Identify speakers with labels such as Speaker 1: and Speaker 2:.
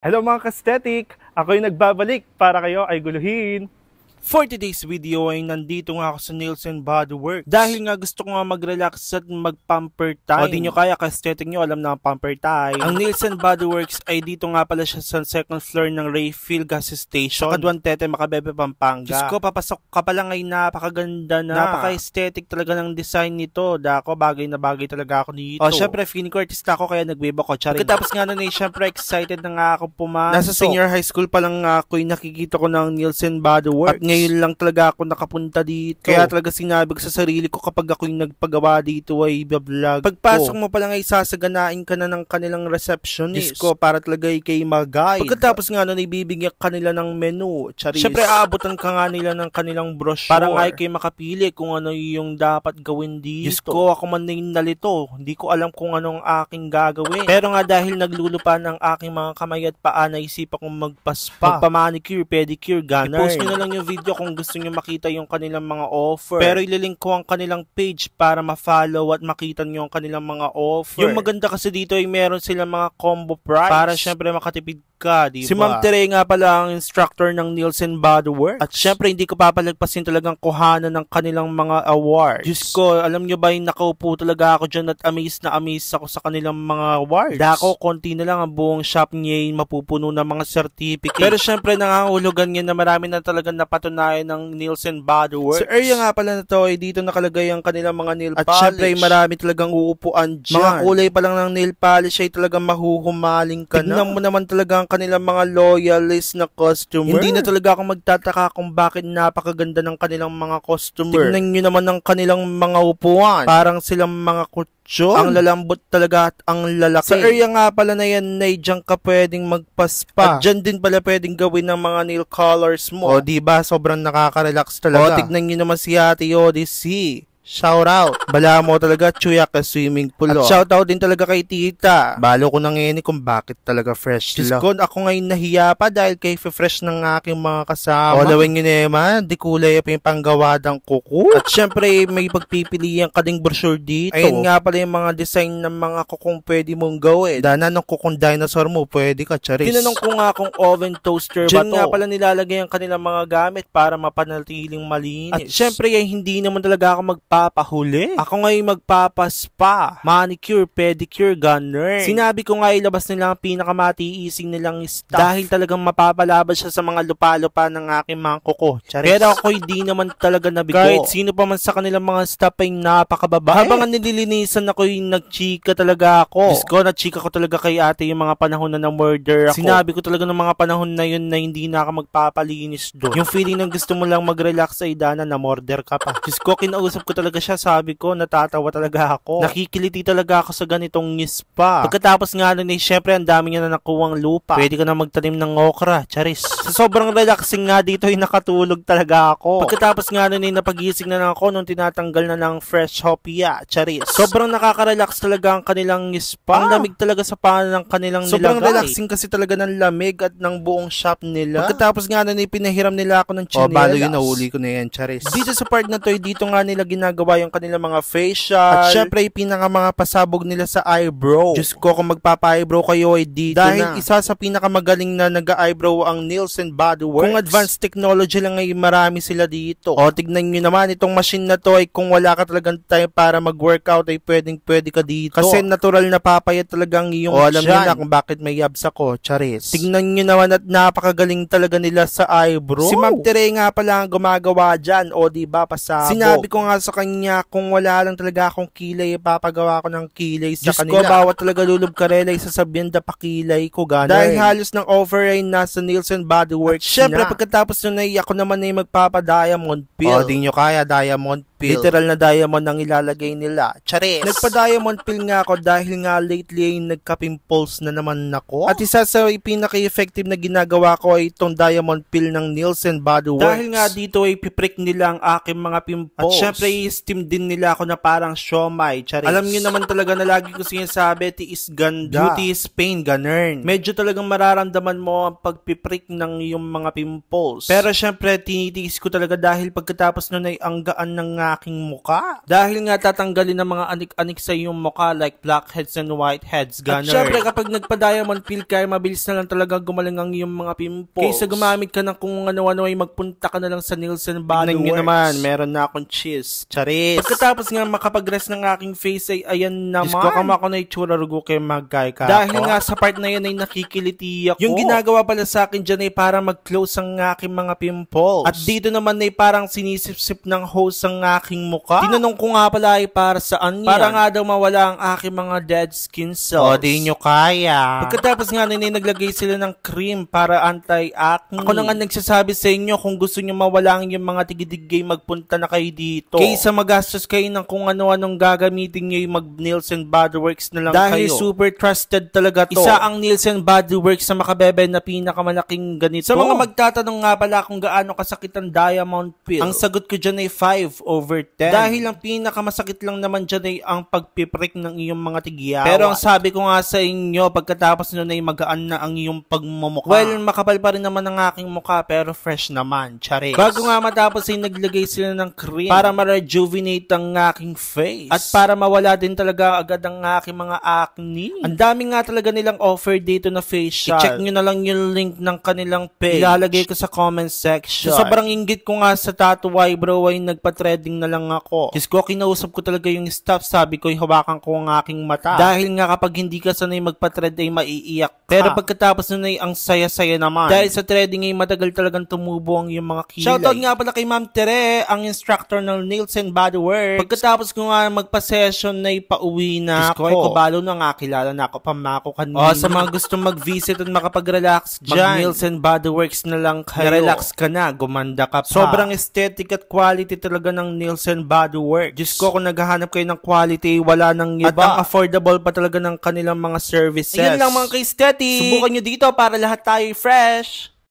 Speaker 1: Hello mga kastetik! Ako yung nagbabalik para kayo ay guluhin For today's video ay nandito nga ako sa Nielsen Body Works. Dahil nga gusto ko nga mag-relax at mag-pamper time. O di nyo kaya kasi setting nyo alam na pamper time. Ang Nielsen Body Works ay dito nga pala siya sa second floor ng Rayfield Gas Station. Sa Kadwantete, Makabebe, Pampanga. Diyos ko, papasok ka pala ngayon napakaganda na. Napaka-aesthetic talaga ng design nito. Dako, bagay na bagay talaga ako dito. O syempre, feeling ko artista ako kaya nagbiba ko. Charing. Pagkatapos nga na eh, syempre excited na nga ako pumasok. Nasa senior high school pa lang nga ako nakikita ko ng Nielsen Body Works ngayon lang talaga ako nakapunta dito. Kaya oh. talaga sinabi ko sa sarili ko kapag ako yung nagpagawa dito ay vlog. Pagpasok ko. mo pala nga isasaganain ka na ng kanilang receptionist Diyos ko para talaga kay mag-guide. Pagkatapos nga nun ibibigyan nila ng menu. Charis. Siyempre aabutan ka nga nila ng kanilang brochure. Para nga kay makapili kung ano yung dapat gawin dito. Diyos ko ako man na nalito. Hindi ko alam kung anong aking gagawin. Pero nga dahil naglulupa ng aking mga kamay at paa naisipan kong magpaspa. Magpamanicure, pedicure, ganun. I-post nyo na lang yung video video kung gusto nyo makita yung kanilang mga offer. Pero ililink ko ang kanilang page para ma-follow at makita nyo ang kanilang mga offer. Yung maganda kasi dito ay meron silang mga combo price para syempre makatipid ka, di ba? Si Ma'am Tere nga pala ang instructor ng Nielsen Body Works. At syempre, hindi ko papalagpasin talagang kuhanan ng kanilang mga awards. Diyos ko, alam nyo ba yung nakaupo talaga ako dyan at amazed na amazed ako sa kanilang mga awards. Dako, konti na lang ang buong shop niya yung mapupuno ng mga certificate. Pero syempre, nangangulugan niya na marami na talaga napatunayan ng Nielsen Body Works. Sa area nga pala na to, eh, dito nakalagay ang kanilang mga nail polish. At syempre, marami talagang uupuan dyan. Mga kulay pa lang ng nail polish ay talagang mahuhumaling ka Tignan na. Tignan mo naman talagang kanilang mga loyalist na customer. Hindi na talaga ako magtataka kung bakit napakaganda ng kanilang mga customer. Tingnan nyo naman ang kanilang mga upuan. Parang silang mga kut Ang lalambot talaga at ang lalaki. Sa area nga pala na yan, Nay, dyan ka pwedeng magpaspa. At dyan din pala pwedeng gawin ng mga nail colors mo. O, diba? Sobrang nakaka-relax talaga. O, tignan nyo naman si Ate Odyssey Shout out. Bala mo talaga, Chuya, ka swimming pool. At oh. shout out din talaga kay tita. Balo ko nang ini eh kung bakit talaga fresh Diyos ko, ako ngayon nahiya pa dahil kay fresh ng aking mga kasama. O, lawin nyo naman, di kulay pa yung panggawadang kuko. At syempre, may pagpipilian ka ding brochure dito. Ayun nga pala yung mga design ng mga kukong pwede mong gawin. Dana ng kukong dinosaur mo, pwede ka, charis. Tinanong ko nga kung oven toaster Diyan ba to. nga pala nilalagay ang kanilang mga gamit para mapanatiling malinis. At syempre, ay eh, hindi naman talaga ako magpa magpapahuli. Ako ngayon magpapaspa. Manicure, pedicure, gunner. Sinabi ko nga ilabas nila ang pinakamatiising nilang stuff. Dahil talagang mapapalaban siya sa mga lupa lupa ng aking mga kuko. Charis. Pero ako hindi naman talaga nabigo. Kahit sino pa man sa kanilang mga staff ay napakababa. Habang nililinisan ako yung nagchika talaga ako. Diyos ko, nagchika ko talaga kay ate yung mga panahon na na-murder ako. Sinabi ko talaga ng mga panahon na yun na hindi na ako magpapalinis doon. Yung feeling ng gusto mo lang mag-relax ay dana na murder ka pa. Diyos ko, kinausap ko talaga siya, sabi ko, natatawa talaga ako. Nakikiliti talaga ako sa ganitong ngispa. Pagkatapos nga nun eh, syempre ang dami niya na nakuwang lupa. Pwede ka na magtanim ng okra, charis. Sa sobrang relaxing nga dito ay eh, nakatulog talaga ako. Pagkatapos nga nun eh, napagising na lang ako nung tinatanggal na lang fresh hopia, charis. Sobrang nakaka-relax talaga ang kanilang spa. Ang lamig talaga sa paan ng kanilang sobrang nilagay. Sobrang relaxing kasi talaga ng lamig at ng buong shop nila. Pagkatapos nga nun eh, pinahiram nila ako ng chinelas. O, balo yun, nahuli ko na yan, charis. Dito sa part na to, eh, dito nga nila ginagawa ginagawa yung kanilang mga facial. At syempre, pinaka mga pasabog nila sa eyebrow. Diyos ko, kung magpapa-eyebrow kayo ay dito Dahil na. isa sa pinakamagaling na nag-eyebrow ang Nielsen Body Works. Kung advanced technology lang ay marami sila dito. O, tignan nyo naman, itong machine na to ay kung wala ka talagang time para mag-workout ay pwedeng pwede ka dito. Kasi natural na papayat talagang iyong O, alam nyo na kung bakit may abs ako, charis. Tignan nyo naman at napakagaling talaga nila sa eyebrow. Si Ma'am Tere nga pala ang gumagawa dyan. O, di diba, pasabog. Sinabi ko nga sa kanya kung wala lang talaga akong kilay, ipapagawa ko ng kilay sa Diyos kanila. Diyos ko, bawat talaga lulub karela, isasabihan da pakilay ko gano'n. Dahil halos ng offer ay nasa Nielsen Body Works Siyempre, na. pagkatapos nun ay ako naman ay magpapa-diamond pill. O, di nyo kaya, diamond pill. Literal na diamond ang ilalagay nila. Charis! Nagpa-diamond pill nga ako dahil nga lately ay nagka-pimples na naman ako. At isa sa pinaka-effective na ginagawa ko ay itong diamond pill ng Nielsen Body Works. Dahil nga dito ay piprick nila ang aking mga pimples. At syempre steam din nila ako na parang siomay. Charis! Alam niyo naman talaga na lagi ko sinasabi, tiis ganda. Beauty is pain, ganern. Medyo talagang mararamdaman mo ang pagpiprick ng iyong mga pimples. Pero syempre tinitiis ko talaga dahil pagkatapos nun ay ang gaan ng nga aking mukha. Dahil nga tatanggalin ng mga anik-anik sa iyong mukha like blackheads and whiteheads, ganun. At syempre, kapag nagpa-diamond peel ka, mabilis na lang talaga gumaling ang iyong mga pimples. Kaysa gumamit ka ng kung ano-ano ay magpunta ka na lang sa Nielsen Body Tignan nyo naman, meron na akong cheese. Charis! Pagkatapos nga makapag-rest ng aking face ay ayan naman. Diyos ko, kama ko na itsura rugo kay magkay ka. Dahil nga sa part na yun ay nakikiliti ako. Yung ginagawa pala sa akin dyan ay para mag-close ang aking mga pimples. At dito naman ay parang sinisipsip ng host ang aking aking mukha. Tinanong ko nga pala ay eh, para saan yan. Para nga daw mawala ang aking mga dead skin cells. O, di nyo kaya. Pagkatapos nga na eh, naglagay sila ng cream para anti-acne. Ako na nga nagsasabi sa inyo kung gusto nyo mawala ang yung mga tigidigay magpunta na kayo dito. Kaysa magastos kayo ng kung ano-anong gagamitin nyo yung mag Nielsen Bodyworks na lang Dahil kayo. Dahil super trusted talaga to. Isa ang Nielsen Bodyworks sa makabebe na pinakamalaking ganito. Sa mga magtatanong nga pala kung gaano kasakit ang Diamond Pill, ang sagot ko dyan ay 5 over over 10. Dahil ang pinakamasakit lang naman dyan ay ang pagpiprek ng iyong mga tigyawa. Pero ang sabi ko nga sa inyo, pagkatapos nun ay magaan na ang iyong pagmumukha. Well, makapal pa rin naman ang aking mukha pero fresh naman. Charis. Bago nga matapos ay naglagay sila ng cream para ma-rejuvenate ang aking face. At para mawala din talaga agad ang aking mga acne. Ang dami nga talaga nilang offer dito na facial. I-check nyo na lang yung link ng kanilang page. Ilalagay ko sa comment section. So, sobrang inggit ko nga sa Tattoo bro ay nagpa-threading na lang ako. Diyos ko, kinausap ko talaga yung staff. Sabi ko, hawakan ko ang aking mata. Dahil nga kapag hindi ka sanay magpa-thread ay maiiyak ka. Pero pagkatapos nun ay ang saya-saya naman. Dahil sa threading ay matagal talagang tumubo ang iyong mga kilay. Shoutout nga pala kay Ma'am Tere, ang instructor ng Nielsen Body Works. Pagkatapos ko nga magpa-session na ipauwi na Diyos ko, ko, ay kabalo na nga. Kilala na ako pamako kanina. O, oh, sa mga gusto mag-visit at makapag-relax dyan. Mag-Nielsen Body Works na lang kayo. Na-relax ka na, gumanda ka pa. Sobrang aesthetic at quality talaga ng Nielsen Nielsen Body Works. Diyos ko, kung naghahanap kayo ng quality, wala nang iba. At ang affordable pa talaga ng kanilang mga services. Ayun lang mga kaisteti. Subukan nyo dito para lahat tayo fresh.